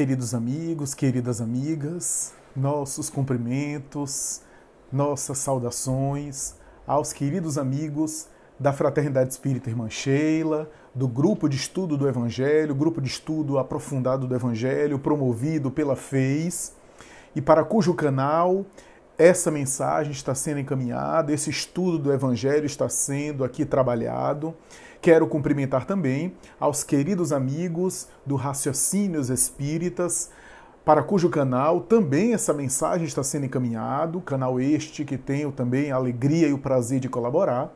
Queridos amigos, queridas amigas, nossos cumprimentos, nossas saudações aos queridos amigos da Fraternidade Espírita Irmã Sheila, do grupo de estudo do Evangelho, grupo de estudo aprofundado do Evangelho, promovido pela FEIS, e para cujo canal essa mensagem está sendo encaminhada, esse estudo do Evangelho está sendo aqui trabalhado. Quero cumprimentar também aos queridos amigos do Raciocínios Espíritas, para cujo canal também essa mensagem está sendo encaminhada, canal este que tenho também a alegria e o prazer de colaborar.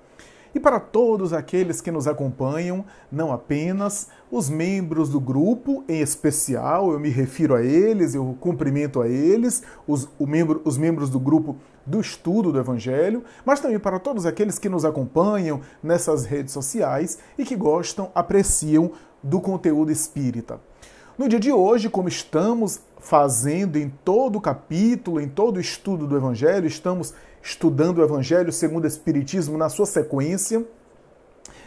E para todos aqueles que nos acompanham, não apenas os membros do grupo, em especial, eu me refiro a eles, eu cumprimento a eles, os, membro, os membros do grupo do estudo do Evangelho, mas também para todos aqueles que nos acompanham nessas redes sociais e que gostam, apreciam do conteúdo espírita. No dia de hoje, como estamos fazendo em todo o capítulo, em todo o estudo do Evangelho, estamos estudando o Evangelho segundo o Espiritismo na sua sequência.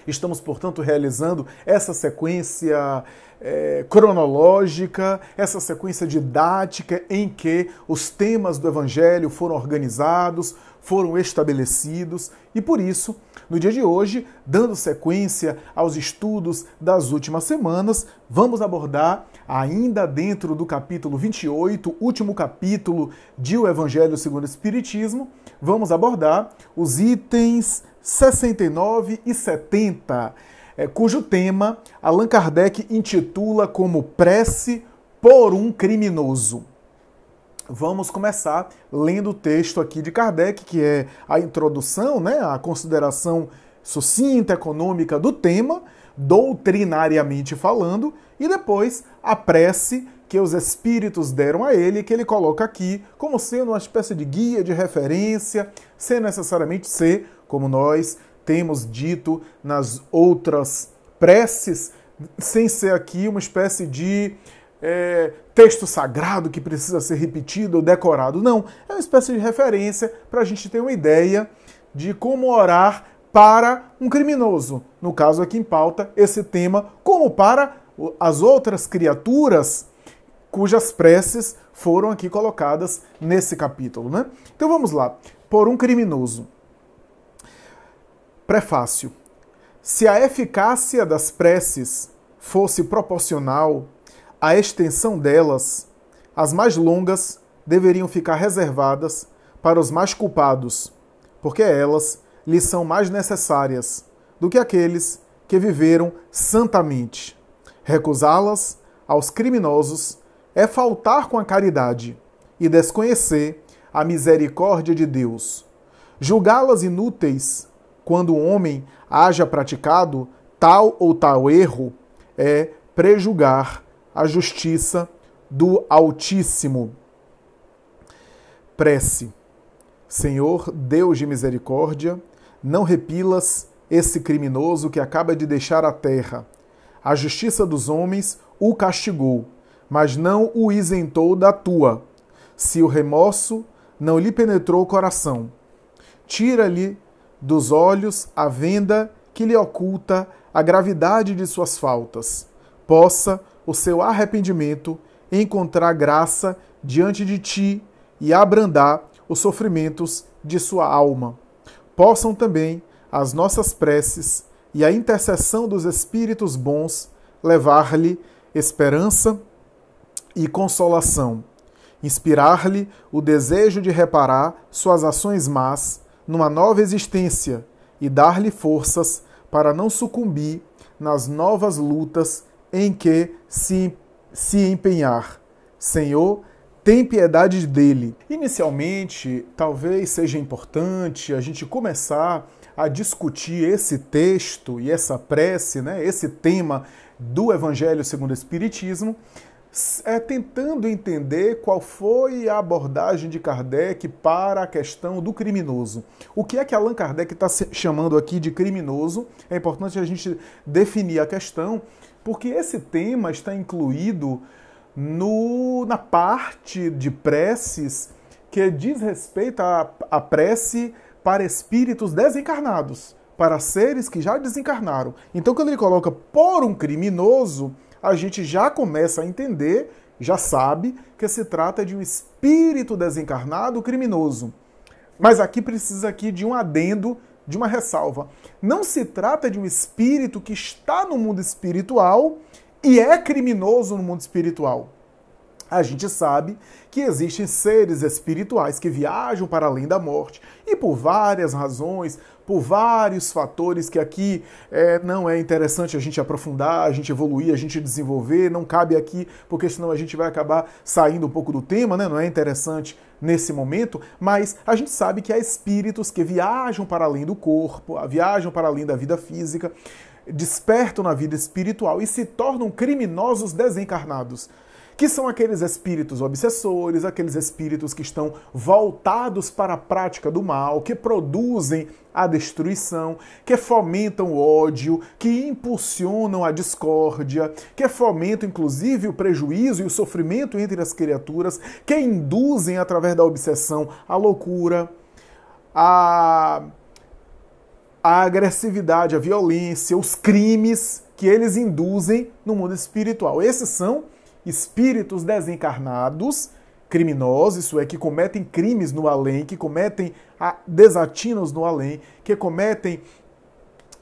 Estamos, portanto, realizando essa sequência é, cronológica, essa sequência didática em que os temas do Evangelho foram organizados, foram estabelecidos e por isso, no dia de hoje, dando sequência aos estudos das últimas semanas, vamos abordar, ainda dentro do capítulo 28, último capítulo de O Evangelho segundo o Espiritismo, vamos abordar os itens 69 e 70, é, cujo tema Allan Kardec intitula como Prece por um Criminoso. Vamos começar lendo o texto aqui de Kardec, que é a introdução, né, a consideração sucinta econômica do tema, doutrinariamente falando, e depois a prece que os espíritos deram a ele, que ele coloca aqui como sendo uma espécie de guia de referência, sem necessariamente ser como nós temos dito nas outras preces, sem ser aqui uma espécie de é, texto sagrado que precisa ser repetido ou decorado. Não, é uma espécie de referência para a gente ter uma ideia de como orar para um criminoso. No caso aqui em pauta, esse tema, como para as outras criaturas cujas preces foram aqui colocadas nesse capítulo, né? Então vamos lá. Por um criminoso. Prefácio. Se a eficácia das preces fosse proporcional à extensão delas, as mais longas deveriam ficar reservadas para os mais culpados, porque elas lhes são mais necessárias do que aqueles que viveram santamente. Recusá-las aos criminosos é faltar com a caridade e desconhecer a misericórdia de Deus. Julgá-las inúteis quando o homem haja praticado tal ou tal erro, é prejugar a justiça do Altíssimo. Prece. Senhor, Deus de misericórdia, não repilas esse criminoso que acaba de deixar a terra. A justiça dos homens o castigou, mas não o isentou da tua. Se o remorso não lhe penetrou o coração, tira-lhe dos olhos a venda que lhe oculta a gravidade de suas faltas, possa o seu arrependimento encontrar graça diante de ti e abrandar os sofrimentos de sua alma. Possam também as nossas preces e a intercessão dos espíritos bons levar-lhe esperança e consolação, inspirar-lhe o desejo de reparar suas ações más numa nova existência e dar-lhe forças para não sucumbir nas novas lutas em que se, se empenhar. Senhor, tem piedade dele. Inicialmente, talvez seja importante a gente começar a discutir esse texto e essa prece, né, esse tema do Evangelho segundo o Espiritismo, é, tentando entender qual foi a abordagem de Kardec para a questão do criminoso. O que é que Allan Kardec está chamando aqui de criminoso? É importante a gente definir a questão, porque esse tema está incluído no, na parte de preces que diz respeito à, à prece para espíritos desencarnados, para seres que já desencarnaram. Então, quando ele coloca por um criminoso a gente já começa a entender, já sabe, que se trata de um espírito desencarnado criminoso. Mas aqui precisa aqui de um adendo, de uma ressalva. Não se trata de um espírito que está no mundo espiritual e é criminoso no mundo espiritual. A gente sabe que existem seres espirituais que viajam para além da morte e por várias razões, por vários fatores que aqui é, não é interessante a gente aprofundar, a gente evoluir, a gente desenvolver, não cabe aqui, porque senão a gente vai acabar saindo um pouco do tema, né? não é interessante nesse momento, mas a gente sabe que há espíritos que viajam para além do corpo, viajam para além da vida física, despertam na vida espiritual e se tornam criminosos desencarnados que são aqueles espíritos obsessores, aqueles espíritos que estão voltados para a prática do mal, que produzem a destruição, que fomentam o ódio, que impulsionam a discórdia, que fomentam inclusive o prejuízo e o sofrimento entre as criaturas, que induzem através da obsessão a loucura, a a agressividade, a violência, os crimes que eles induzem no mundo espiritual. Esses são espíritos desencarnados, criminosos, isso é, que cometem crimes no além, que cometem ah, desatinos no além, que cometem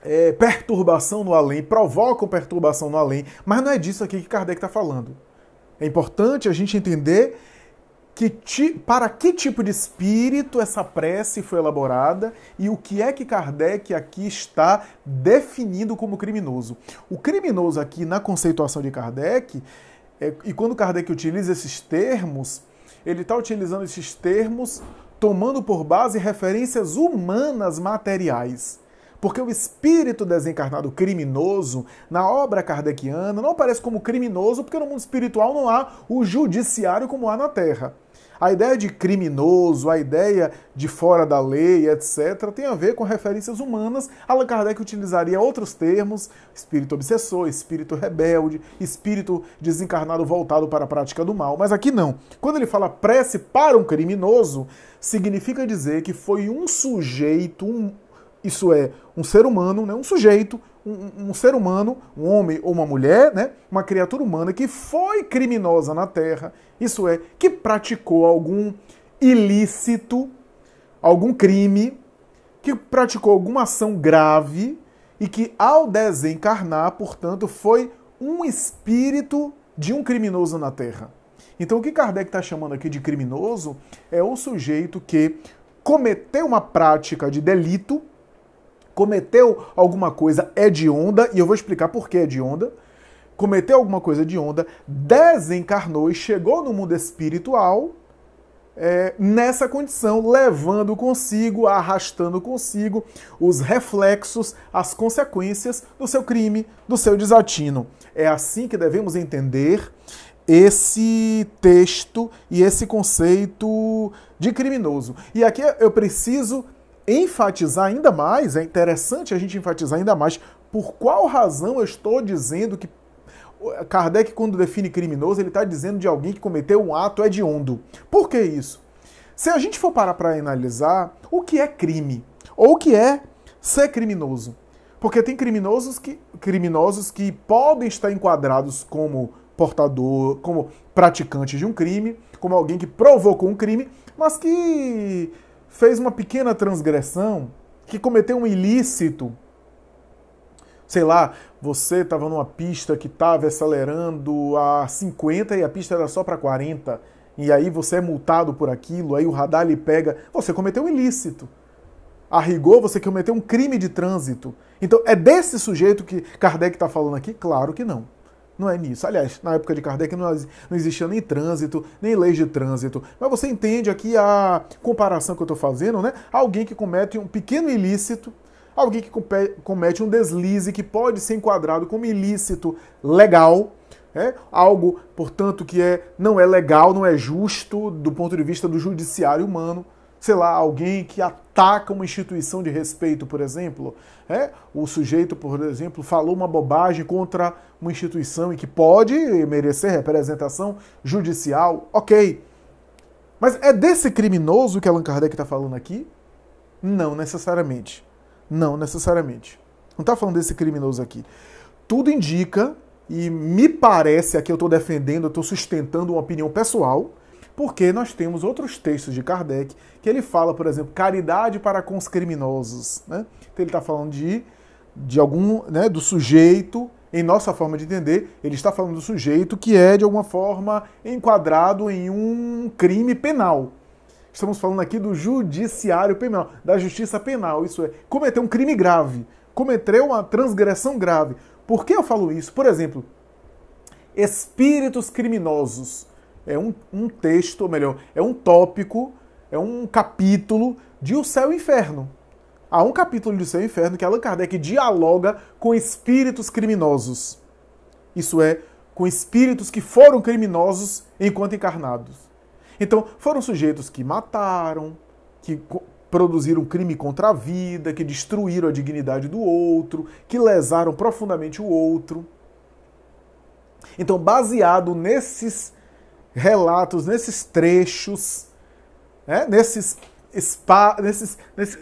é, perturbação no além, provocam perturbação no além, mas não é disso aqui que Kardec está falando. É importante a gente entender que ti, para que tipo de espírito essa prece foi elaborada e o que é que Kardec aqui está definindo como criminoso. O criminoso aqui na conceituação de Kardec é, e quando Kardec utiliza esses termos, ele está utilizando esses termos tomando por base referências humanas materiais. Porque o espírito desencarnado criminoso, na obra kardeciana, não aparece como criminoso, porque no mundo espiritual não há o judiciário como há na Terra. A ideia de criminoso, a ideia de fora da lei, etc., tem a ver com referências humanas. Allan Kardec utilizaria outros termos: espírito obsessor, espírito rebelde, espírito desencarnado voltado para a prática do mal. Mas aqui não. Quando ele fala prece para um criminoso, significa dizer que foi um sujeito, um, isso é, um ser humano, né, um sujeito um, um, ser humano, um homem ou uma mulher, né? uma criatura humana que foi criminosa na Terra, isso é, que praticou algum ilícito, algum crime, que praticou alguma ação grave e que, ao desencarnar, portanto, foi um espírito de um criminoso na Terra. Então, o que Kardec está chamando aqui de criminoso é o sujeito que cometeu uma prática de delito cometeu alguma coisa hedionda, e eu vou explicar por que hedionda, cometeu alguma coisa hedionda, desencarnou e chegou no mundo espiritual é, nessa condição, levando consigo, arrastando consigo os reflexos, as consequências do seu crime, do seu desatino. É assim que devemos entender esse texto e esse conceito de criminoso. E aqui eu preciso enfatizar ainda mais, é interessante a gente enfatizar ainda mais por qual razão eu estou dizendo que Kardec, quando define criminoso, ele está dizendo de alguém que cometeu um ato hediondo. Por que isso? Se a gente for parar para analisar o que é crime ou o que é ser criminoso, porque tem criminosos que, criminosos que podem estar enquadrados como portador, como praticante de um crime, como alguém que provocou um crime, mas que fez uma pequena transgressão, que cometeu um ilícito, sei lá, você estava numa pista que estava acelerando a 50 e a pista era só para 40, e aí você é multado por aquilo, aí o radar lhe pega, você cometeu um ilícito. A rigor, você cometeu um crime de trânsito. Então, é desse sujeito que Kardec está falando aqui? Claro que não não é nisso. Aliás, na época de Kardec não, existia nem trânsito, nem lei de trânsito. Mas você entende aqui a comparação que eu estou fazendo, né? Alguém que comete um pequeno ilícito, alguém que comete um deslize que pode ser enquadrado como ilícito legal, é algo, portanto, que é, não é legal, não é justo do ponto de vista do judiciário humano sei lá, alguém que ataca uma instituição de respeito, por exemplo. É? O sujeito, por exemplo, falou uma bobagem contra uma instituição e que pode merecer representação judicial, ok. Mas é desse criminoso que Allan Kardec está falando aqui? Não necessariamente. Não necessariamente. Não está falando desse criminoso aqui. Tudo indica, e me parece, aqui eu estou defendendo, eu estou sustentando uma opinião pessoal, porque nós temos outros textos de Kardec que ele fala, por exemplo, caridade para com os criminosos. Né? Então ele está falando de, de algum, né, do sujeito, em nossa forma de entender, ele está falando do sujeito que é, de alguma forma, enquadrado em um crime penal. Estamos falando aqui do judiciário penal, da justiça penal, isso é, cometeu um crime grave, cometeu uma transgressão grave. Por que eu falo isso? Por exemplo, espíritos criminosos é um, um texto, ou melhor, é um tópico, é um capítulo de O Céu e o Inferno. Há um capítulo de O Céu e o Inferno que Allan Kardec dialoga com espíritos criminosos. Isso é, com espíritos que foram criminosos enquanto encarnados. Então, foram sujeitos que mataram, que produziram crime contra a vida, que destruíram a dignidade do outro, que lesaram profundamente o outro. Então, baseado nesses relatos, nesses trechos, né? nesses, spa, nesses, nesse,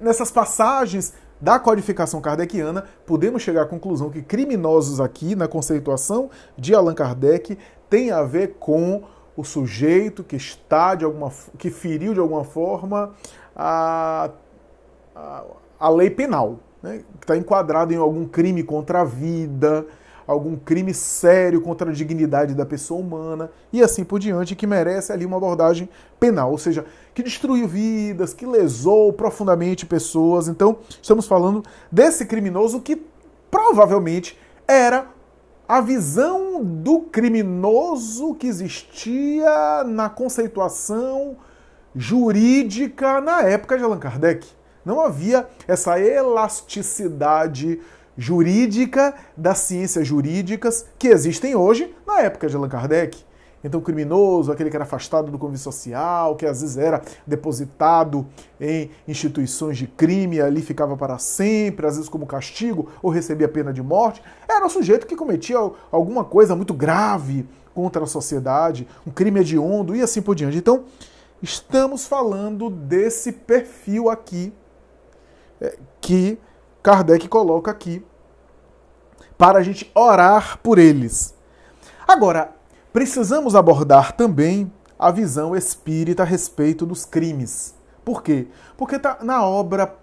nessas passagens da codificação kardeciana, podemos chegar à conclusão que criminosos aqui, na conceituação de Allan Kardec, tem a ver com o sujeito que está de alguma que feriu de alguma forma a, a, a lei penal, né? que está enquadrado em algum crime contra a vida, algum crime sério contra a dignidade da pessoa humana e assim por diante, que merece ali uma abordagem penal, ou seja, que destruiu vidas, que lesou profundamente pessoas. Então, estamos falando desse criminoso que provavelmente era a visão do criminoso que existia na conceituação jurídica na época de Allan Kardec. Não havia essa elasticidade jurídica das ciências jurídicas que existem hoje na época de Allan Kardec. Então, o criminoso, aquele que era afastado do convívio social, que às vezes era depositado em instituições de crime, ali ficava para sempre, às vezes como castigo, ou recebia pena de morte, era um sujeito que cometia alguma coisa muito grave contra a sociedade, um crime hediondo e assim por diante. Então, estamos falando desse perfil aqui é, que Kardec coloca aqui para a gente orar por eles. Agora, precisamos abordar também a visão espírita a respeito dos crimes. Por quê? Porque tá na obra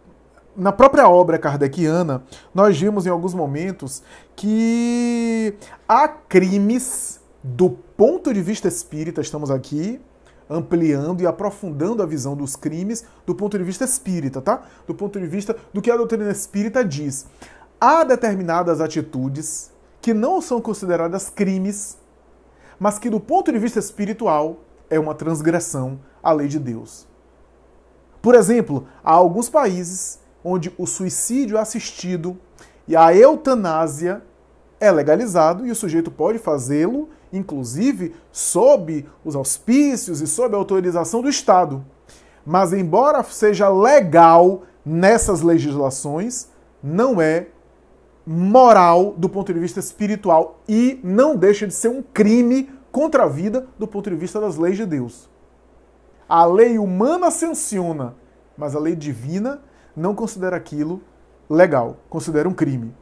na própria obra kardeciana, nós vimos em alguns momentos que há crimes do ponto de vista espírita, estamos aqui ampliando e aprofundando a visão dos crimes do ponto de vista espírita, tá? Do ponto de vista do que a doutrina espírita diz. Há determinadas atitudes que não são consideradas crimes, mas que do ponto de vista espiritual é uma transgressão à lei de Deus. Por exemplo, há alguns países onde o suicídio é assistido e a eutanásia é legalizado e o sujeito pode fazê-lo, inclusive sob os auspícios e sob a autorização do Estado. Mas, embora seja legal nessas legislações, não é moral do ponto de vista espiritual e não deixa de ser um crime contra a vida do ponto de vista das leis de Deus. A lei humana sanciona, mas a lei divina não considera aquilo legal, considera um crime.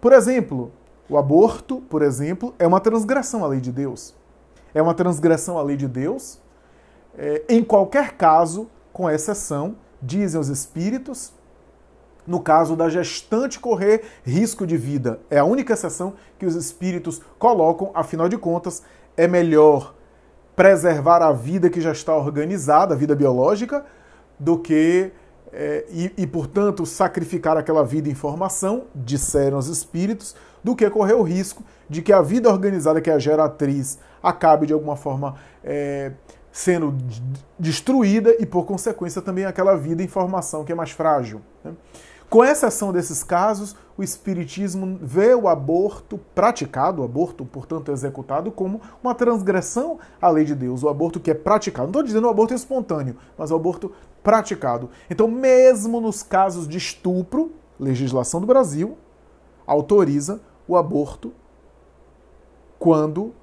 Por exemplo, o aborto, por exemplo, é uma transgressão à lei de Deus. É uma transgressão à lei de Deus, é, em qualquer caso, com exceção, dizem os espíritos, no caso da gestante correr risco de vida. É a única exceção que os espíritos colocam, afinal de contas, é melhor preservar a vida que já está organizada, a vida biológica, do que é, e, e, portanto, sacrificar aquela vida em formação, disseram os espíritos, do que correr o risco de que a vida organizada que é a geratriz acabe de alguma forma é, sendo destruída e, por consequência, também aquela vida em formação que é mais frágil. Né? Com exceção desses casos, o Espiritismo vê o aborto praticado, o aborto, portanto, executado, como uma transgressão à lei de Deus, o aborto que é praticado. Não estou dizendo o aborto espontâneo, mas o aborto praticado. Então, mesmo nos casos de estupro, legislação do Brasil, autoriza o aborto quando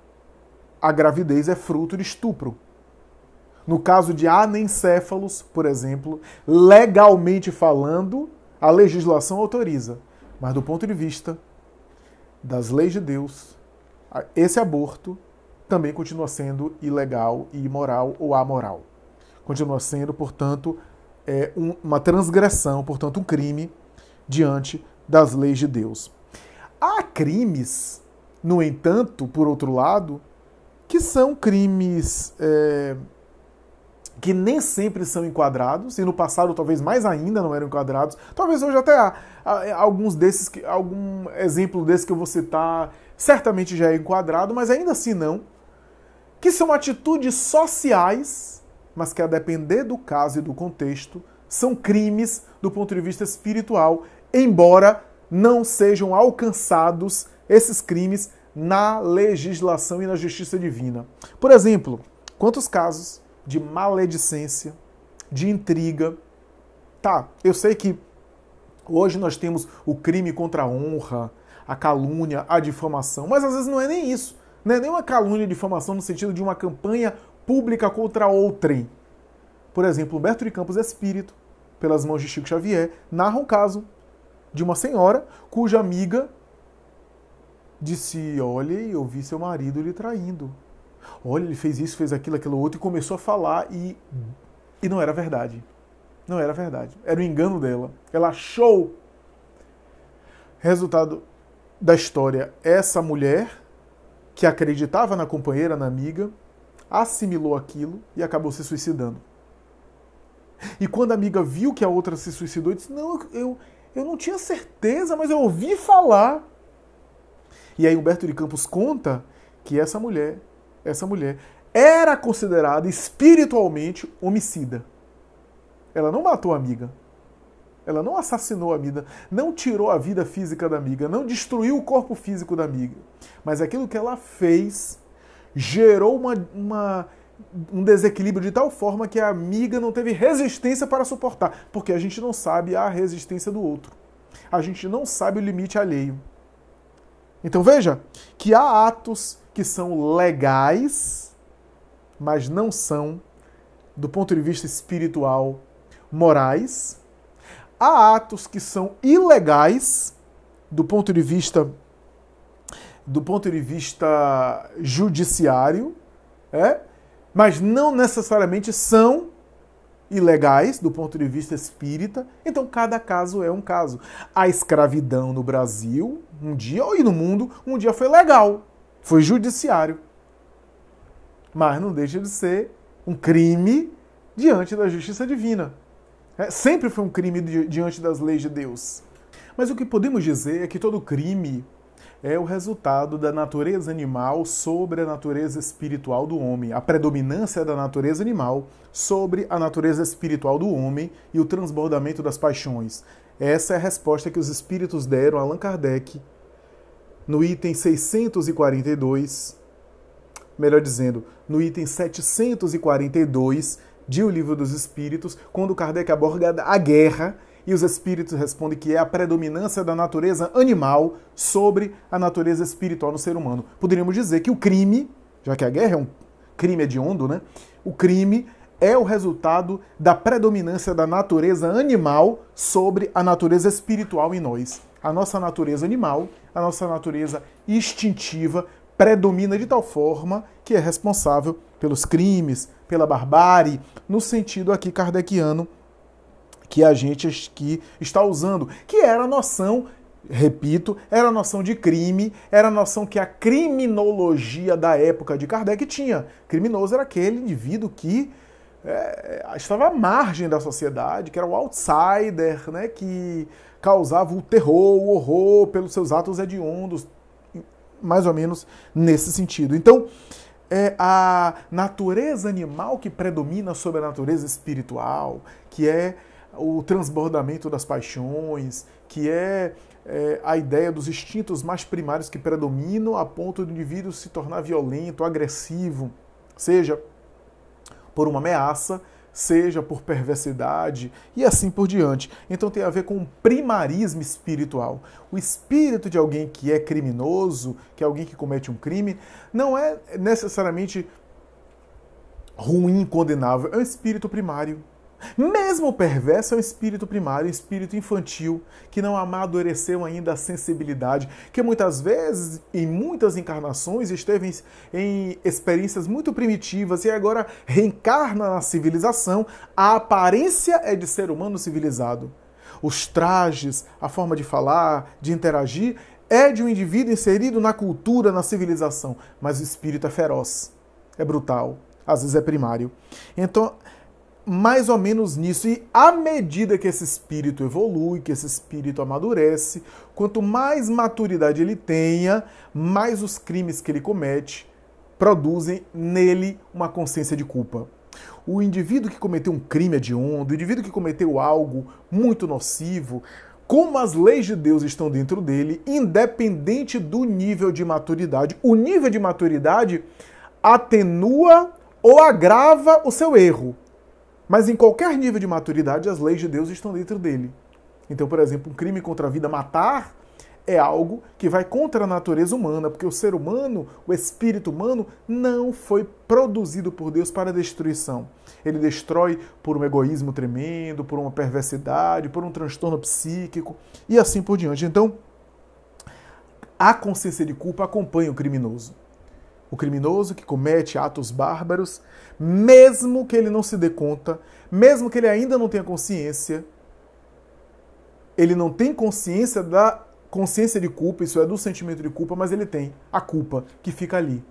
a gravidez é fruto de estupro. No caso de anencéfalos, por exemplo, legalmente falando, a legislação autoriza. Mas do ponto de vista das leis de Deus, esse aborto também continua sendo ilegal e imoral ou amoral. Continua sendo, portanto, é uma transgressão, portanto, um crime diante das leis de Deus. Há crimes, no entanto, por outro lado, que são crimes é, que nem sempre são enquadrados, e no passado talvez mais ainda não eram enquadrados. Talvez hoje até há, há é, alguns desses, que, algum exemplo desse que eu vou citar, certamente já é enquadrado, mas ainda assim não. Que são atitudes sociais, mas que a depender do caso e do contexto, são crimes do ponto de vista espiritual, embora não sejam alcançados esses crimes na legislação e na justiça divina. Por exemplo, quantos casos de maledicência, de intriga. Tá, eu sei que hoje nós temos o crime contra a honra, a calúnia, a difamação, mas às vezes não é nem isso. Não é nem uma calúnia e difamação no sentido de uma campanha pública contra outrem. Por exemplo, Humberto de Campos Espírito, pelas mãos de Chico Xavier, narra um caso de uma senhora cuja amiga disse: Olha, eu vi seu marido lhe traindo. Olha, ele fez isso, fez aquilo, aquilo outro, e começou a falar e, e não era verdade. Não era verdade. Era o um engano dela. Ela achou. Resultado da história: essa mulher que acreditava na companheira, na amiga, assimilou aquilo e acabou se suicidando. E quando a amiga viu que a outra se suicidou, disse: Não, eu, eu não tinha certeza, mas eu ouvi falar. E aí Humberto de Campos conta que essa mulher, essa mulher era considerada espiritualmente homicida. Ela não matou a amiga. Ela não assassinou a amiga, não tirou a vida física da amiga, não destruiu o corpo físico da amiga. Mas aquilo que ela fez gerou uma, uma um desequilíbrio de tal forma que a amiga não teve resistência para suportar, porque a gente não sabe a resistência do outro. A gente não sabe o limite alheio. Então veja que há atos que são legais, mas não são, do ponto de vista espiritual, morais. Há atos que são ilegais, do ponto de vista do ponto de vista judiciário, é? mas não necessariamente são ilegais do ponto de vista espírita. Então, cada caso é um caso. A escravidão no Brasil, um dia, e no mundo, um dia foi legal, foi judiciário. Mas não deixa de ser um crime diante da justiça divina. É, sempre foi um crime diante das leis de Deus. Mas o que podemos dizer é que todo crime é o resultado da natureza animal sobre a natureza espiritual do homem, a predominância da natureza animal sobre a natureza espiritual do homem e o transbordamento das paixões. Essa é a resposta que os espíritos deram a Allan Kardec no item 642, melhor dizendo, no item 742 de O Livro dos Espíritos, quando Kardec aborda a guerra e os espíritos respondem que é a predominância da natureza animal sobre a natureza espiritual no ser humano. Poderíamos dizer que o crime, já que a guerra é um crime hediondo, né? O crime é o resultado da predominância da natureza animal sobre a natureza espiritual em nós. A nossa natureza animal, a nossa natureza instintiva predomina de tal forma que é responsável pelos crimes, pela barbárie, no sentido aqui kardeciano que a gente que está usando, que era a noção repito, era a noção de crime, era a noção que a criminologia da época de Kardec tinha. Criminoso era aquele indivíduo que é, estava à margem da sociedade, que era o outsider, né, que causava o terror, o horror pelos seus atos hediondos, mais ou menos nesse sentido. Então, é a natureza animal que predomina sobre a natureza espiritual, que é o transbordamento das paixões, que é, é, a ideia dos instintos mais primários que predominam a ponto do indivíduo se tornar violento, agressivo, seja por uma ameaça, seja por perversidade e assim por diante. Então tem a ver com um primarismo espiritual. O espírito de alguém que é criminoso, que é alguém que comete um crime, não é necessariamente ruim, condenável, é um espírito primário mesmo o perverso é um espírito primário, um espírito infantil, que não amadureceu ainda a sensibilidade, que muitas vezes, em muitas encarnações, esteve em experiências muito primitivas e agora reencarna na civilização. A aparência é de ser humano civilizado. Os trajes, a forma de falar, de interagir, é de um indivíduo inserido na cultura, na civilização, mas o espírito é feroz, é brutal, às vezes é primário. Então, mais ou menos nisso. E à medida que esse espírito evolui, que esse espírito amadurece, quanto mais maturidade ele tenha, mais os crimes que ele comete produzem nele uma consciência de culpa. O indivíduo que cometeu um crime hediondo, o indivíduo que cometeu algo muito nocivo, como as leis de Deus estão dentro dele, independente do nível de maturidade, o nível de maturidade atenua ou agrava o seu erro mas em qualquer nível de maturidade, as leis de Deus estão dentro dele. Então, por exemplo, um crime contra a vida, matar, é algo que vai contra a natureza humana, porque o ser humano, o espírito humano, não foi produzido por Deus para destruição. Ele destrói por um egoísmo tremendo, por uma perversidade, por um transtorno psíquico e assim por diante. Então, a consciência de culpa acompanha o criminoso o criminoso que comete atos bárbaros, mesmo que ele não se dê conta, mesmo que ele ainda não tenha consciência, ele não tem consciência da consciência de culpa, isso é do sentimento de culpa, mas ele tem a culpa que fica ali,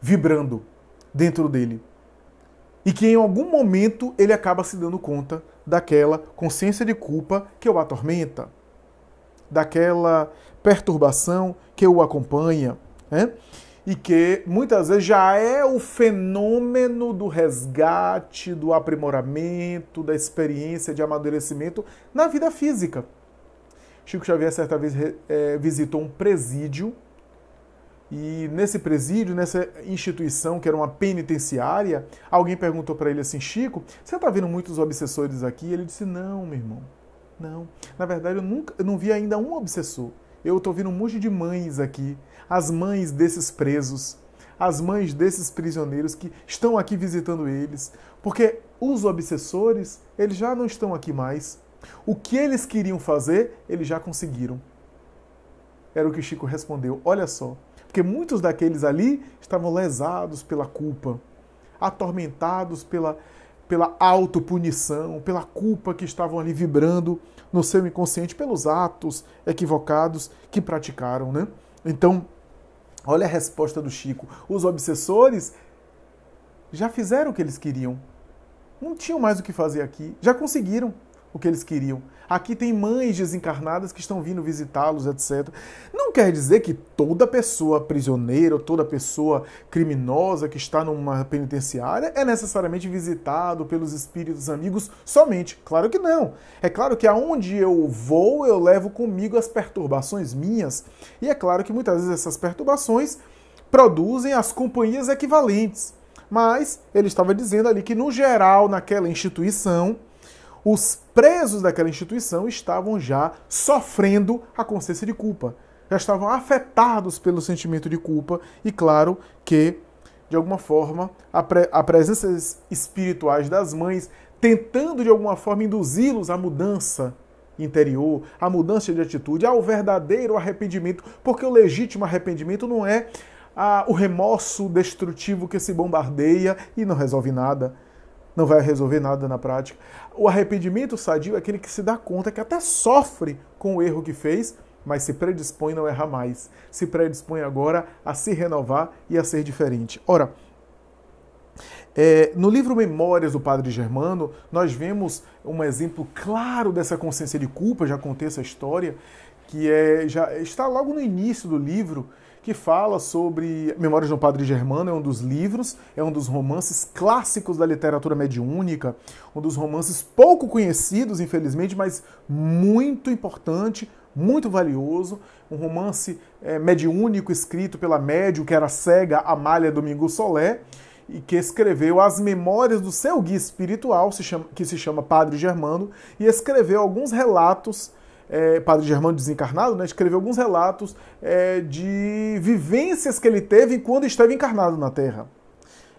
vibrando dentro dele. E que em algum momento ele acaba se dando conta daquela consciência de culpa que o atormenta, daquela perturbação que o acompanha. Né? e que muitas vezes já é o fenômeno do resgate, do aprimoramento, da experiência de amadurecimento na vida física. Chico Xavier certa vez é, visitou um presídio e nesse presídio, nessa instituição que era uma penitenciária, alguém perguntou para ele assim: Chico, você está vendo muitos obsessores aqui? Ele disse: Não, meu irmão, não. Na verdade, eu nunca, eu não vi ainda um obsessor. Eu estou vendo um monte de mães aqui as mães desses presos, as mães desses prisioneiros que estão aqui visitando eles, porque os obsessores, eles já não estão aqui mais. O que eles queriam fazer, eles já conseguiram. Era o que Chico respondeu. Olha só, porque muitos daqueles ali estavam lesados pela culpa, atormentados pela pela autopunição, pela culpa que estavam ali vibrando no seu inconsciente pelos atos equivocados que praticaram, né? Então, Olha a resposta do Chico. Os obsessores já fizeram o que eles queriam. Não tinham mais o que fazer aqui. Já conseguiram o que eles queriam. Aqui tem mães desencarnadas que estão vindo visitá-los, etc. Não quer dizer que toda pessoa prisioneira ou toda pessoa criminosa que está numa penitenciária é necessariamente visitado pelos espíritos amigos somente. Claro que não. É claro que aonde eu vou, eu levo comigo as perturbações minhas. E é claro que muitas vezes essas perturbações produzem as companhias equivalentes. Mas ele estava dizendo ali que, no geral, naquela instituição, os presos daquela instituição estavam já sofrendo a consciência de culpa, já estavam afetados pelo sentimento de culpa e, claro, que de alguma forma a, pre a presença espirituais das mães tentando de alguma forma induzi-los à mudança interior, à mudança de atitude, ao verdadeiro arrependimento, porque o legítimo arrependimento não é ah, o remorso destrutivo que se bombardeia e não resolve nada não vai resolver nada na prática. O arrependimento sadio é aquele que se dá conta que até sofre com o erro que fez, mas se predispõe a não errar mais. Se predispõe agora a se renovar e a ser diferente. Ora, é, no livro Memórias do Padre Germano, nós vemos um exemplo claro dessa consciência de culpa, já contei essa história, que é, já está logo no início do livro, que fala sobre Memórias de um Padre Germano, é um dos livros, é um dos romances clássicos da literatura mediúnica, um dos romances pouco conhecidos, infelizmente, mas muito importante, muito valioso, um romance é, mediúnico escrito pela médium que era cega Amália Domingos Solé, e que escreveu as memórias do seu guia espiritual, que se chama Padre Germano, e escreveu alguns relatos é, Padre Germano desencarnado, né, escreveu alguns relatos é, de vivências que ele teve quando esteve encarnado na Terra.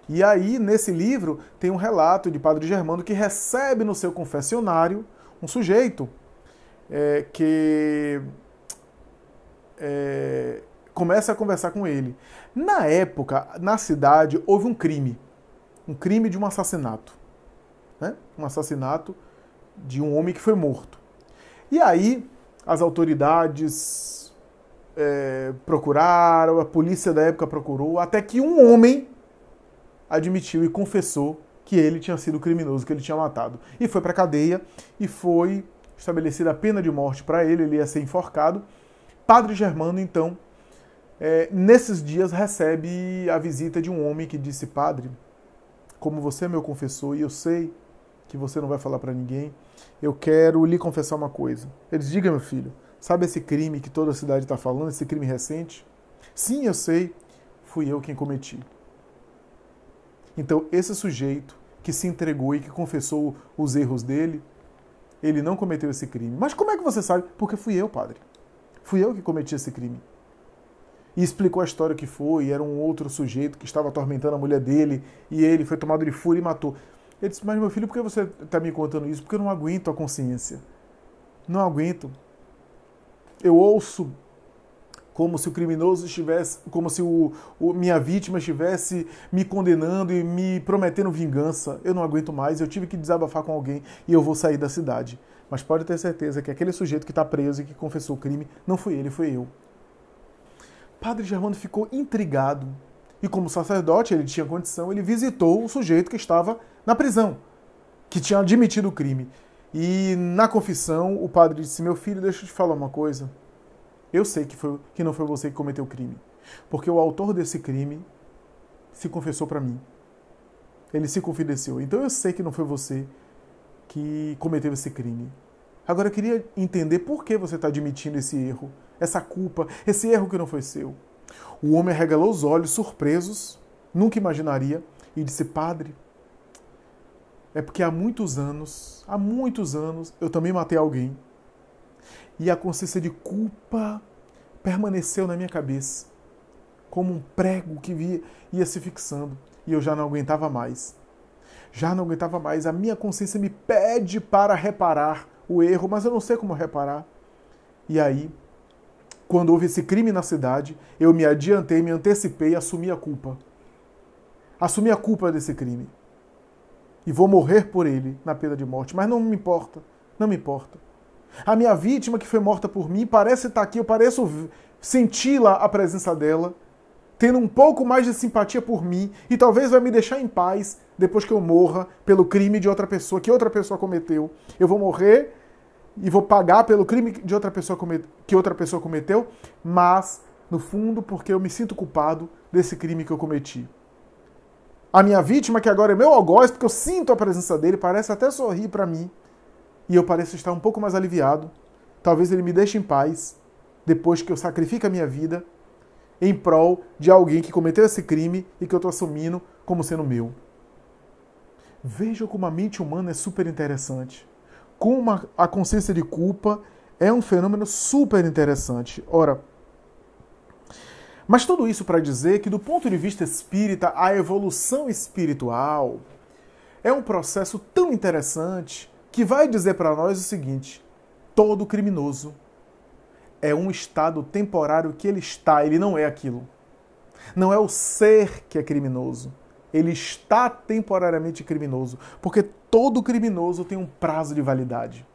E aí, nesse livro, tem um relato de Padre Germano que recebe no seu confessionário um sujeito é, que é, começa a conversar com ele. Na época, na cidade, houve um crime. Um crime de um assassinato. Né? Um assassinato de um homem que foi morto. E aí as autoridades é, procuraram, a polícia da época procurou, até que um homem admitiu e confessou que ele tinha sido criminoso, que ele tinha matado. E foi para cadeia e foi estabelecida a pena de morte para ele, ele ia ser enforcado. Padre Germano, então, é, nesses dias recebe a visita de um homem que disse: Padre, como você é meu confessor e eu sei que você não vai falar para ninguém, eu quero lhe confessar uma coisa. Ele diz, diga, meu filho, sabe esse crime que toda a cidade está falando, esse crime recente? Sim, eu sei, fui eu quem cometi. Então, esse sujeito que se entregou e que confessou os erros dele, ele não cometeu esse crime. Mas como é que você sabe? Porque fui eu, padre. Fui eu que cometi esse crime. E explicou a história que foi, era um outro sujeito que estava atormentando a mulher dele, e ele foi tomado de fúria e matou. Ele disse: Mas meu filho, por que você está me contando isso? Porque eu não aguento a consciência. Não aguento. Eu ouço como se o criminoso estivesse, como se o, o, minha vítima estivesse me condenando e me prometendo vingança. Eu não aguento mais, eu tive que desabafar com alguém e eu vou sair da cidade. Mas pode ter certeza que aquele sujeito que está preso e que confessou o crime não foi ele, foi eu. Padre Germano ficou intrigado e como sacerdote ele tinha condição, ele visitou o sujeito que estava na prisão, que tinha admitido o crime. E na confissão, o padre disse: Meu filho, deixa eu te falar uma coisa. Eu sei que, foi, que não foi você que cometeu o crime, porque o autor desse crime se confessou para mim. Ele se confidenciou. Então eu sei que não foi você que cometeu esse crime. Agora eu queria entender por que você está admitindo esse erro, essa culpa, esse erro que não foi seu. O homem arregalou os olhos, surpresos, nunca imaginaria, e disse: Padre, é porque há muitos anos, há muitos anos, eu também matei alguém. E a consciência de culpa permaneceu na minha cabeça, como um prego que via, ia se fixando, e eu já não aguentava mais. Já não aguentava mais. A minha consciência me pede para reparar o erro, mas eu não sei como reparar. E aí quando houve esse crime na cidade, eu me adiantei, me antecipei e assumi a culpa. Assumi a culpa desse crime. E vou morrer por ele na pena de morte, mas não me importa, não me importa. A minha vítima que foi morta por mim parece estar aqui, eu pareço senti-la a presença dela, tendo um pouco mais de simpatia por mim e talvez vai me deixar em paz depois que eu morra pelo crime de outra pessoa que outra pessoa cometeu. Eu vou morrer e vou pagar pelo crime de outra pessoa que outra pessoa cometeu, mas no fundo porque eu me sinto culpado desse crime que eu cometi. A minha vítima, que agora é meu algoz, porque eu sinto a presença dele, parece até sorrir para mim, e eu pareço estar um pouco mais aliviado. Talvez ele me deixe em paz depois que eu sacrifico a minha vida em prol de alguém que cometeu esse crime e que eu estou assumindo como sendo meu. Veja como a mente humana é super interessante como a consciência de culpa é um fenômeno super interessante. Ora, mas tudo isso para dizer que, do ponto de vista espírita, a evolução espiritual é um processo tão interessante que vai dizer para nós o seguinte: todo criminoso é um estado temporário que ele está, ele não é aquilo. Não é o ser que é criminoso. Ele está temporariamente criminoso, porque todo criminoso tem um prazo de validade.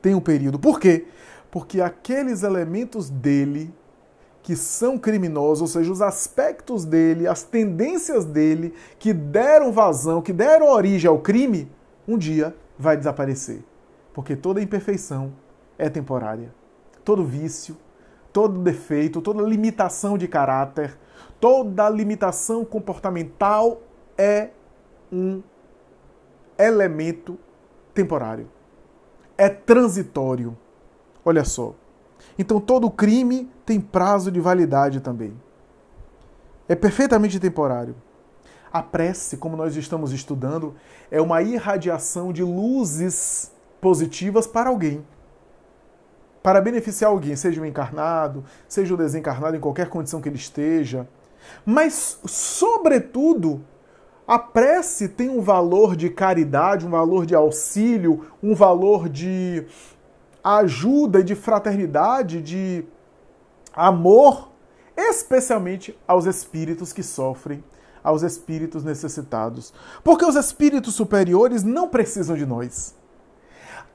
Tem um período. Por quê? Porque aqueles elementos dele que são criminosos, ou seja, os aspectos dele, as tendências dele que deram vazão, que deram origem ao crime, um dia vai desaparecer. Porque toda imperfeição é temporária. Todo vício, todo defeito, toda limitação de caráter, toda limitação comportamental é um elemento temporário. É transitório. Olha só. Então todo crime tem prazo de validade também. É perfeitamente temporário. A prece, como nós estamos estudando, é uma irradiação de luzes positivas para alguém. Para beneficiar alguém, seja o encarnado, seja o desencarnado, em qualquer condição que ele esteja. Mas, sobretudo, a prece tem um valor de caridade, um valor de auxílio, um valor de ajuda e de fraternidade, de amor, especialmente aos espíritos que sofrem, aos espíritos necessitados. Porque os espíritos superiores não precisam de nós.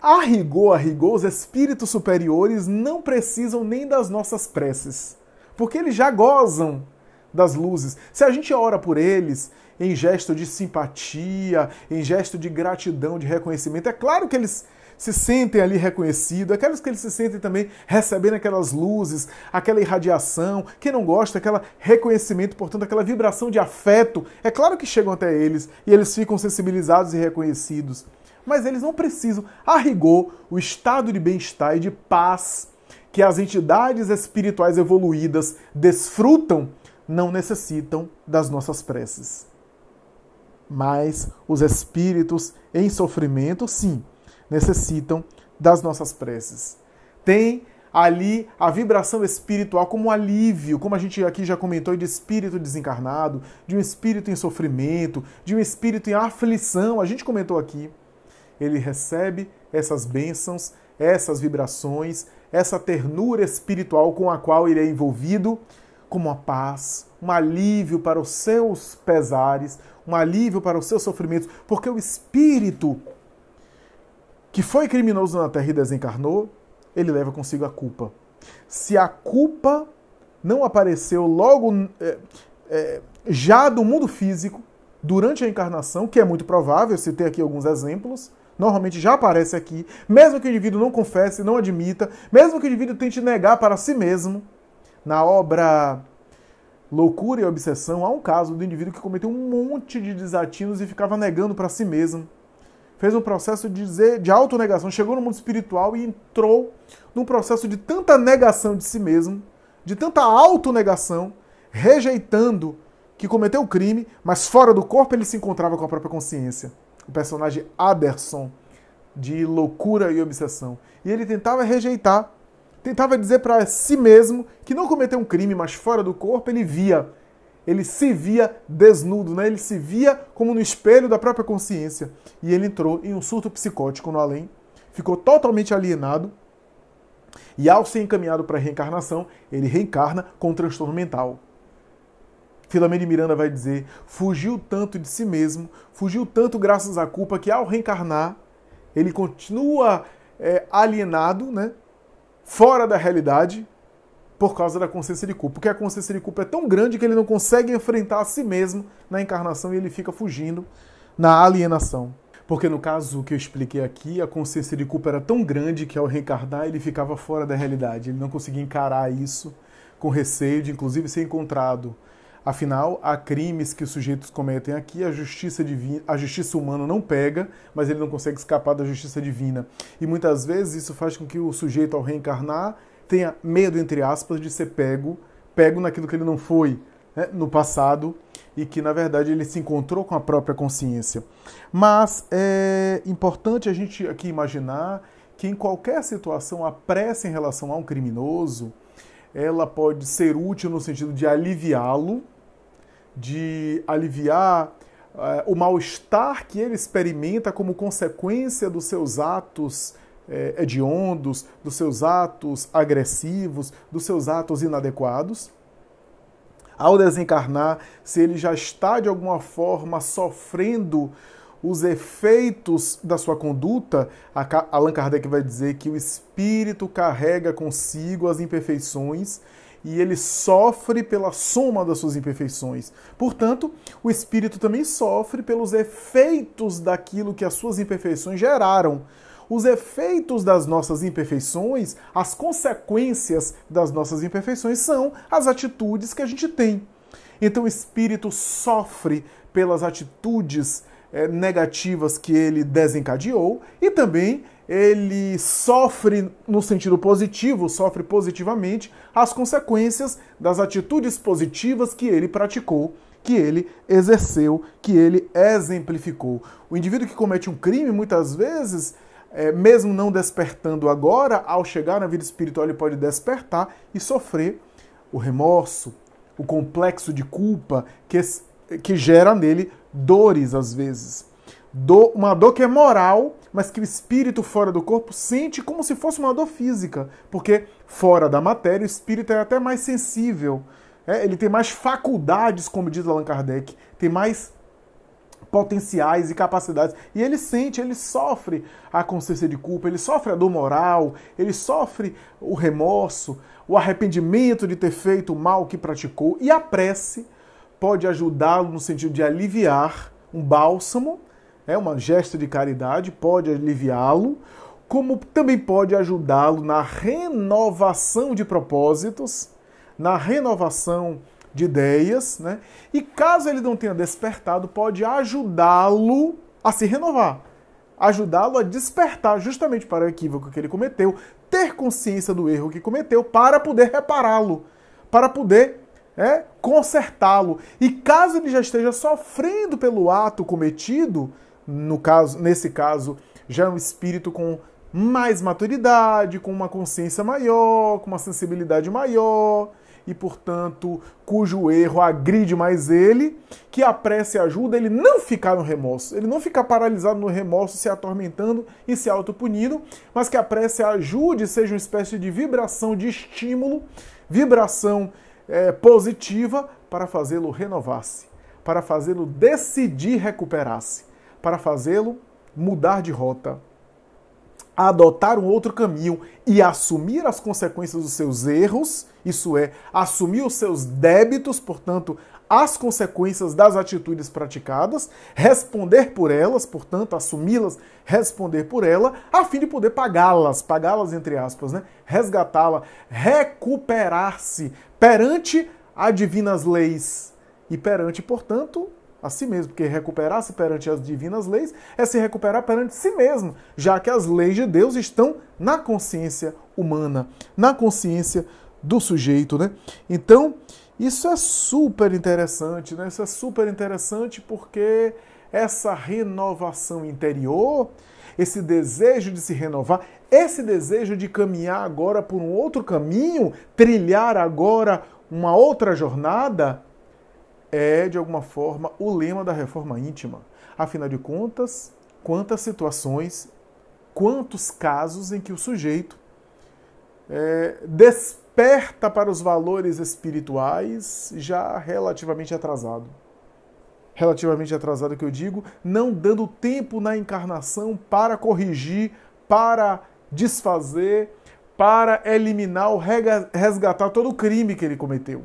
A rigor, a rigor, os espíritos superiores não precisam nem das nossas preces, porque eles já gozam das luzes. Se a gente ora por eles, em gesto de simpatia, em gesto de gratidão, de reconhecimento. É claro que eles se sentem ali reconhecidos, é aqueles que eles se sentem também recebendo aquelas luzes, aquela irradiação, quem não gosta, aquele reconhecimento, portanto, aquela vibração de afeto, é claro que chegam até eles e eles ficam sensibilizados e reconhecidos. Mas eles não precisam, a rigor, o estado de bem-estar e de paz que as entidades espirituais evoluídas desfrutam, não necessitam das nossas preces mas os espíritos em sofrimento, sim, necessitam das nossas preces. Tem ali a vibração espiritual como um alívio, como a gente aqui já comentou, de espírito desencarnado, de um espírito em sofrimento, de um espírito em aflição, a gente comentou aqui. Ele recebe essas bênçãos, essas vibrações, essa ternura espiritual com a qual ele é envolvido como a paz, um alívio para os seus pesares, um alívio para os seus sofrimentos, porque o espírito que foi criminoso na terra e desencarnou, ele leva consigo a culpa. Se a culpa não apareceu logo é, é, já do mundo físico, durante a encarnação, que é muito provável, citei aqui alguns exemplos, normalmente já aparece aqui, mesmo que o indivíduo não confesse, não admita, mesmo que o indivíduo tente negar para si mesmo, na obra Loucura e Obsessão, há um caso do indivíduo que cometeu um monte de desatinos e ficava negando para si mesmo. Fez um processo de, dizer, de autonegação, chegou no mundo espiritual e entrou num processo de tanta negação de si mesmo, de tanta autonegação, rejeitando que cometeu o crime, mas fora do corpo ele se encontrava com a própria consciência. O personagem Aderson, de Loucura e Obsessão. E ele tentava rejeitar tentava dizer para si mesmo que não cometeu um crime, mas fora do corpo ele via. Ele se via desnudo, né? ele se via como no espelho da própria consciência. E ele entrou em um surto psicótico no além, ficou totalmente alienado. E ao ser encaminhado para a reencarnação, ele reencarna com um transtorno mental. Filomena Miranda vai dizer: fugiu tanto de si mesmo, fugiu tanto graças à culpa que ao reencarnar, ele continua é, alienado, né? fora da realidade por causa da consciência de culpa. Porque a consciência de culpa é tão grande que ele não consegue enfrentar a si mesmo na encarnação e ele fica fugindo na alienação. Porque no caso que eu expliquei aqui, a consciência de culpa era tão grande que ao reencarnar ele ficava fora da realidade. Ele não conseguia encarar isso com receio de, inclusive, ser encontrado Afinal, há crimes que os sujeitos cometem aqui, a justiça, divina, a justiça humana não pega, mas ele não consegue escapar da justiça divina. E muitas vezes isso faz com que o sujeito, ao reencarnar, tenha medo, entre aspas, de ser pego, pego naquilo que ele não foi né, no passado e que, na verdade, ele se encontrou com a própria consciência. Mas é importante a gente aqui imaginar que, em qualquer situação, a pressa em relação a um criminoso ela pode ser útil no sentido de aliviá-lo de aliviar uh, o mal-estar que ele experimenta como consequência dos seus atos eh, hediondos, dos seus atos agressivos, dos seus atos inadequados. Ao desencarnar, se ele já está de alguma forma sofrendo os efeitos da sua conduta, Allan Kardec vai dizer que o espírito carrega consigo as imperfeições e ele sofre pela soma das suas imperfeições. Portanto, o espírito também sofre pelos efeitos daquilo que as suas imperfeições geraram. Os efeitos das nossas imperfeições, as consequências das nossas imperfeições são as atitudes que a gente tem. Então o espírito sofre pelas atitudes eh, negativas que ele desencadeou e também ele sofre no sentido positivo, sofre positivamente as consequências das atitudes positivas que ele praticou, que ele exerceu, que ele exemplificou. O indivíduo que comete um crime, muitas vezes, é, mesmo não despertando agora, ao chegar na vida espiritual, ele pode despertar e sofrer o remorso, o complexo de culpa que, que gera nele dores às vezes uma dor que é moral, mas que o espírito fora do corpo sente como se fosse uma dor física, porque fora da matéria o espírito é até mais sensível, é, ele tem mais faculdades, como diz Allan Kardec, tem mais potenciais e capacidades. E ele sente, ele sofre a consciência de culpa, ele sofre a dor moral, ele sofre o remorso, o arrependimento de ter feito o mal que praticou. E a prece pode ajudá-lo no sentido de aliviar um bálsamo é um gesto de caridade, pode aliviá-lo, como também pode ajudá-lo na renovação de propósitos, na renovação de ideias, né? E caso ele não tenha despertado, pode ajudá-lo a se renovar, ajudá-lo a despertar justamente para o equívoco que ele cometeu, ter consciência do erro que cometeu para poder repará-lo, para poder é, consertá-lo. E caso ele já esteja sofrendo pelo ato cometido, no caso, nesse caso, já é um espírito com mais maturidade, com uma consciência maior, com uma sensibilidade maior e, portanto, cujo erro agride mais ele, que a prece ajuda ele não ficar no remorso, ele não ficar paralisado no remorso, se atormentando e se autopunindo, mas que a prece ajude, seja uma espécie de vibração de estímulo, vibração é, positiva para fazê-lo renovar-se, para fazê-lo decidir recuperar-se para fazê-lo mudar de rota, adotar um outro caminho e assumir as consequências dos seus erros, isso é, assumir os seus débitos, portanto, as consequências das atitudes praticadas, responder por elas, portanto, assumi-las, responder por ela, a fim de poder pagá-las, pagá-las entre aspas, né? Resgatá-la, recuperar-se perante as divinas leis e perante, portanto, a si mesmo, porque recuperar-se perante as divinas leis é se recuperar perante si mesmo, já que as leis de Deus estão na consciência humana, na consciência do sujeito, né? Então, isso é super interessante, né? Isso é super interessante porque essa renovação interior, esse desejo de se renovar, esse desejo de caminhar agora por um outro caminho, trilhar agora uma outra jornada, é, de alguma forma, o lema da reforma íntima. Afinal de contas, quantas situações, quantos casos em que o sujeito é, desperta para os valores espirituais já relativamente atrasado. Relativamente atrasado, que eu digo, não dando tempo na encarnação para corrigir, para desfazer, para eliminar ou resgatar todo o crime que ele cometeu.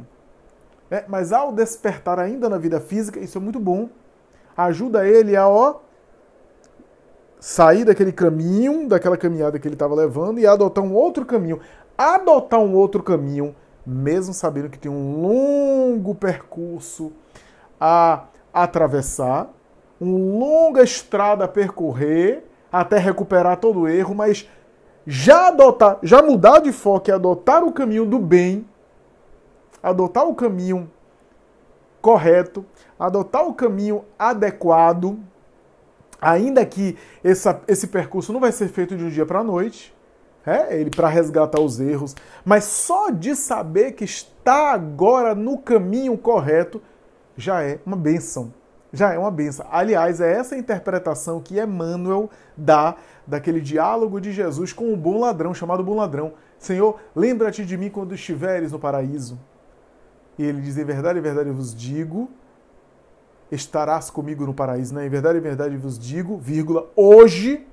É, mas ao despertar ainda na vida física, isso é muito bom. Ajuda ele a ó, sair daquele caminho, daquela caminhada que ele estava levando e adotar um outro caminho. Adotar um outro caminho, mesmo sabendo que tem um longo percurso a atravessar, uma longa estrada a percorrer até recuperar todo o erro, mas já adotar, já mudar de foco e adotar o caminho do bem adotar o caminho correto, adotar o caminho adequado, ainda que essa, esse percurso não vai ser feito de um dia para a noite, é, ele para resgatar os erros, mas só de saber que está agora no caminho correto já é uma benção. Já é uma benção. Aliás, é essa interpretação que Emmanuel dá daquele diálogo de Jesus com o bom ladrão, chamado bom ladrão. Senhor, lembra-te de mim quando estiveres no paraíso. E ele diz: Em verdade, em verdade vos digo, estarás comigo no paraíso. Né? Em verdade, em verdade vos digo, vírgula, hoje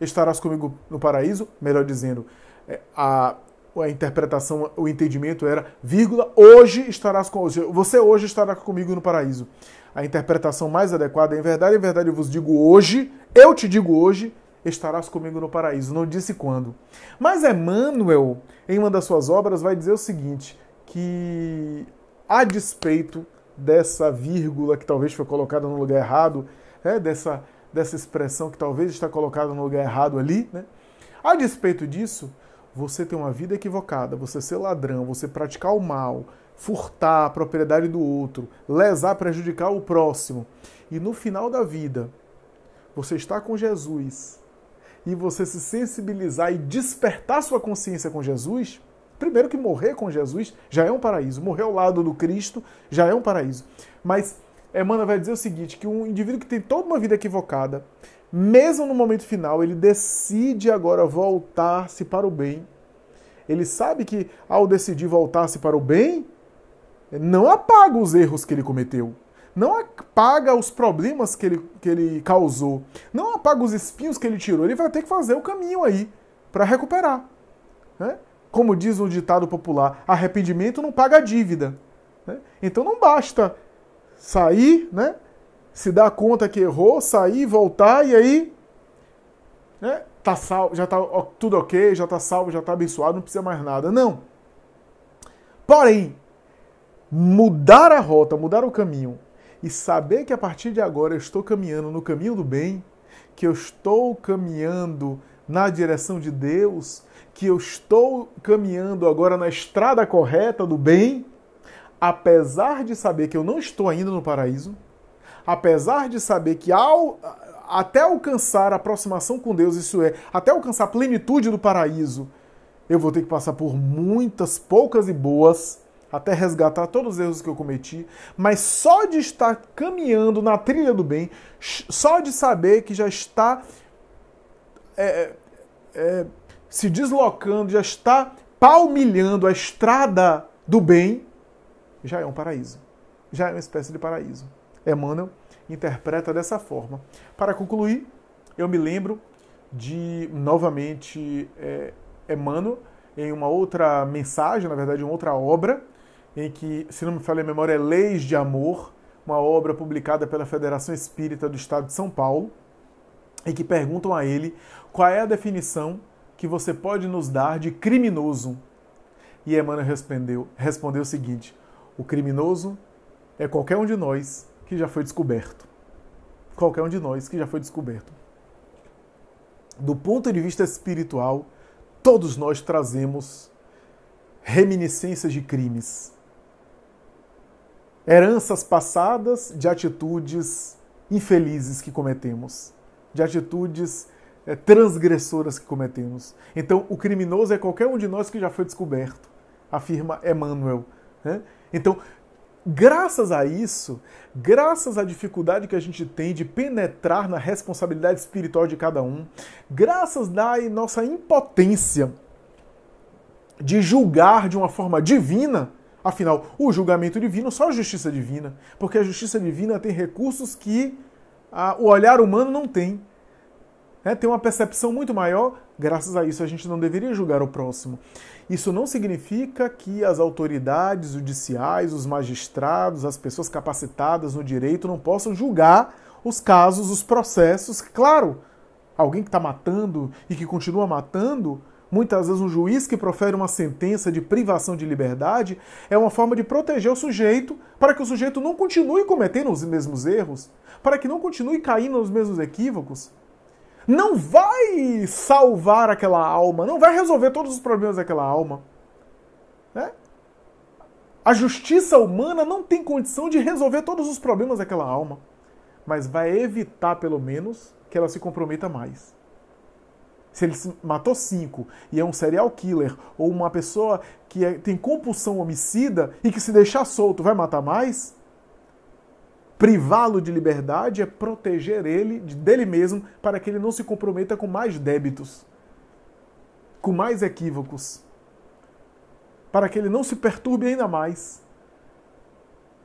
estarás comigo no paraíso. Melhor dizendo, é, a, a interpretação, o entendimento era, vírgula, hoje estarás com você hoje estará comigo no paraíso. A interpretação mais adequada é, em verdade, em verdade vos digo hoje, eu te digo hoje, estarás comigo no paraíso. Não disse quando. Mas Emmanuel, em uma das suas obras, vai dizer o seguinte: que, a despeito dessa vírgula que talvez foi colocada no lugar errado, né, dessa, dessa expressão que talvez está colocada no lugar errado ali, né, a despeito disso, você tem uma vida equivocada, você ser ladrão, você praticar o mal, furtar a propriedade do outro, lesar, prejudicar o próximo. E no final da vida, você está com Jesus e você se sensibilizar e despertar sua consciência com Jesus, Primeiro que morrer com Jesus já é um paraíso. Morrer ao lado do Cristo já é um paraíso. Mas Emmanuel vai dizer o seguinte, que um indivíduo que tem toda uma vida equivocada, mesmo no momento final, ele decide agora voltar-se para o bem. Ele sabe que ao decidir voltar-se para o bem, não apaga os erros que ele cometeu. Não apaga os problemas que ele, que ele causou. Não apaga os espinhos que ele tirou. Ele vai ter que fazer o caminho aí para recuperar. Né? como diz um ditado popular, arrependimento não paga dívida. Né? Então não basta sair, né? se dar conta que errou, sair, voltar e aí né? tá salvo, já tá tudo ok, já tá salvo, já tá abençoado, não precisa mais nada. Não. Porém, mudar a rota, mudar o caminho e saber que a partir de agora eu estou caminhando no caminho do bem, que eu estou caminhando na direção de Deus, que eu estou caminhando agora na estrada correta do bem, apesar de saber que eu não estou ainda no paraíso, apesar de saber que ao até alcançar a aproximação com Deus, isso é, até alcançar a plenitude do paraíso, eu vou ter que passar por muitas poucas e boas até resgatar todos os erros que eu cometi, mas só de estar caminhando na trilha do bem, só de saber que já está é, é, é se deslocando, já está palmilhando a estrada do bem, já é um paraíso. Já é uma espécie de paraíso. Emmanuel interpreta dessa forma. Para concluir, eu me lembro de, novamente, é, Emmanuel, em uma outra mensagem, na verdade, uma outra obra, em que, se não me falha a memória, é Leis de Amor, uma obra publicada pela Federação Espírita do Estado de São Paulo, em que perguntam a ele qual é a definição que você pode nos dar de criminoso? E Emmanuel respondeu, respondeu o seguinte: O criminoso é qualquer um de nós que já foi descoberto. Qualquer um de nós que já foi descoberto. Do ponto de vista espiritual, todos nós trazemos reminiscências de crimes, heranças passadas de atitudes infelizes que cometemos, de atitudes é transgressoras que cometemos. Então, o criminoso é qualquer um de nós que já foi descoberto, afirma Emmanuel. Né? Então, graças a isso, graças à dificuldade que a gente tem de penetrar na responsabilidade espiritual de cada um, graças à nossa impotência de julgar de uma forma divina, afinal, o julgamento divino só a justiça divina, porque a justiça divina tem recursos que a, ah, o olhar humano não tem né, tem uma percepção muito maior, graças a isso a gente não deveria julgar o próximo. Isso não significa que as autoridades judiciais, os magistrados, as pessoas capacitadas no direito não possam julgar os casos, os processos. Claro, alguém que está matando e que continua matando, muitas vezes um juiz que profere uma sentença de privação de liberdade, é uma forma de proteger o sujeito para que o sujeito não continue cometendo os mesmos erros, para que não continue caindo nos mesmos equívocos não vai salvar aquela alma, não vai resolver todos os problemas daquela alma. Né? A justiça humana não tem condição de resolver todos os problemas daquela alma, mas vai evitar, pelo menos, que ela se comprometa mais. Se ele matou cinco e é um serial killer ou uma pessoa que é, tem compulsão homicida e que se deixar solto vai matar mais, Privá-lo de liberdade é proteger ele dele mesmo para que ele não se comprometa com mais débitos, com mais equívocos, para que ele não se perturbe ainda mais.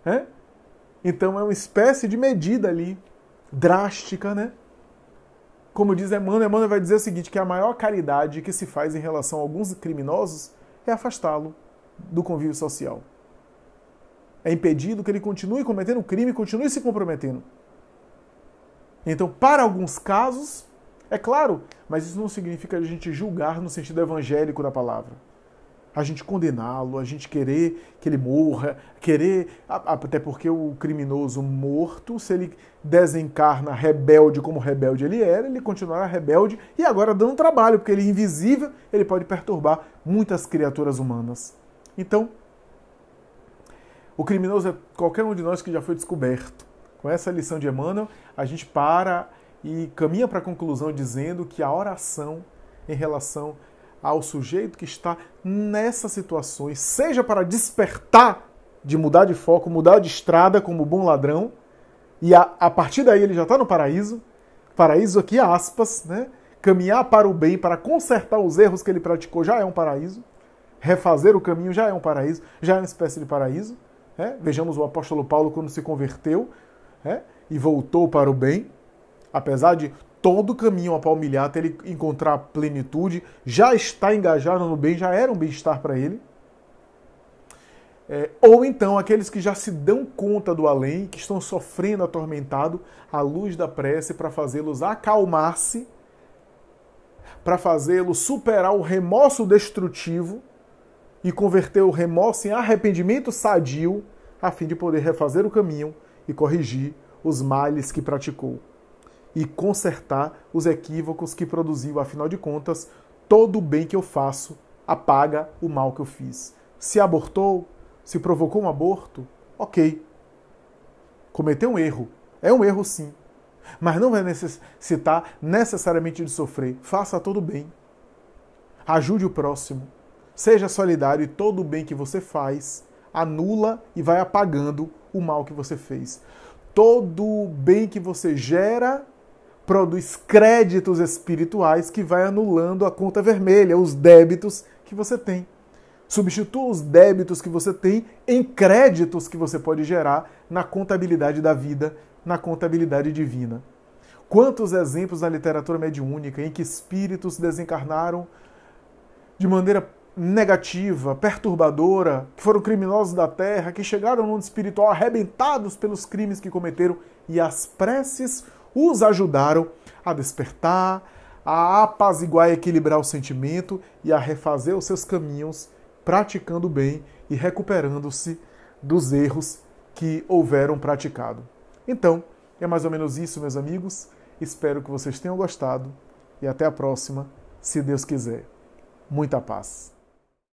É? Então é uma espécie de medida ali, drástica, né? Como diz Emmanuel, Emmanuel vai dizer o seguinte, que a maior caridade que se faz em relação a alguns criminosos é afastá-lo do convívio social é impedido que ele continue cometendo crime, continue se comprometendo. Então, para alguns casos, é claro, mas isso não significa a gente julgar no sentido evangélico da palavra. A gente condená-lo, a gente querer que ele morra, querer. Até porque o criminoso morto, se ele desencarna rebelde como rebelde ele era, ele continuará rebelde e agora dando trabalho, porque ele é invisível, ele pode perturbar muitas criaturas humanas. Então, o criminoso é qualquer um de nós que já foi descoberto. Com essa lição de Emmanuel, a gente para e caminha para a conclusão dizendo que a oração em relação ao sujeito que está nessas situações, seja para despertar, de mudar de foco, mudar de estrada como bom ladrão, e a, a partir daí ele já está no paraíso, paraíso aqui aspas, né? Caminhar para o bem, para consertar os erros que ele praticou já é um paraíso, refazer o caminho já é um paraíso, já é uma espécie de paraíso. É? Vejamos o apóstolo Paulo quando se converteu é? e voltou para o bem, apesar de todo o caminho a palmilhar até ele encontrar plenitude, já está engajado no bem, já era um bem-estar para ele. É, ou então aqueles que já se dão conta do além, que estão sofrendo atormentado, à luz da prece para fazê-los acalmar-se, para fazê-los superar o remorso destrutivo e converter o remorso em arrependimento sadio, a fim de poder refazer o caminho e corrigir os males que praticou e consertar os equívocos que produziu, afinal de contas, todo o bem que eu faço apaga o mal que eu fiz. Se abortou, se provocou um aborto, OK. Cometeu um erro. É um erro sim. Mas não vai necessitar necessariamente de sofrer. Faça todo o bem. Ajude o próximo Seja solidário e todo o bem que você faz anula e vai apagando o mal que você fez. Todo o bem que você gera produz créditos espirituais que vai anulando a conta vermelha, os débitos que você tem. Substitua os débitos que você tem em créditos que você pode gerar na contabilidade da vida, na contabilidade divina. Quantos exemplos na literatura mediúnica em que espíritos desencarnaram de maneira negativa, perturbadora, que foram criminosos da terra, que chegaram no mundo espiritual arrebentados pelos crimes que cometeram e as preces os ajudaram a despertar, a apaziguar e equilibrar o sentimento e a refazer os seus caminhos, praticando bem e recuperando-se dos erros que houveram praticado. Então, é mais ou menos isso, meus amigos. Espero que vocês tenham gostado e até a próxima, se Deus quiser. Muita paz.